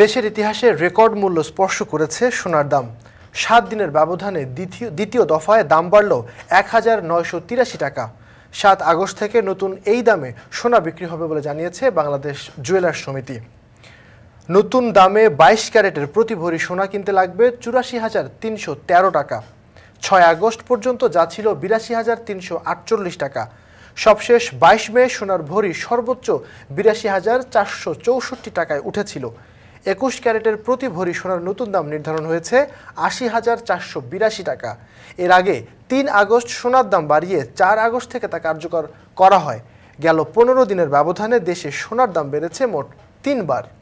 দেশের ইতিহাসে রেকর্ড মূল্য স্পর্শ করেছে সোনার দাম সাত দিনের ব্যবধানে দ্বিতীয় দ্বিতীয় দফায় দাম বাড়ল এক হাজার নয়শো তিরাশি টাকা সাত আগস্ট থেকে নতুন এই দামে সোনা বিক্রি হবে বলে জানিয়েছে বাংলাদেশ জুয়েলার্স সমিতি নতুন দামে বাইশ ক্যারেটের প্রতি ভরি সোনা কিনতে লাগবে চুরাশি হাজার তিনশো তেরো টাকা ছয় আগস্ট পর্যন্ত যা ছিল বিরাশি হাজার তিনশো আটচল্লিশ টাকা সবশেষ বাইশ মে সোনার ভরি সর্বোচ্চ বিরাশি হাজার চারশো চৌষট্টি টাকায় উঠেছিল একুশ ক্যারেটের প্রতি ভরি সোনার নতুন দাম নির্ধারণ হয়েছে আশি হাজার চারশো বিরাশি টাকা এর আগে তিন আগস্ট সোনার দাম বাড়িয়ে চার আগস্ট থেকে তা কার্যকর করা হয় গেল পনেরো দিনের ব্যবধানে দেশে সোনার দাম বেড়েছে মোট তিনবার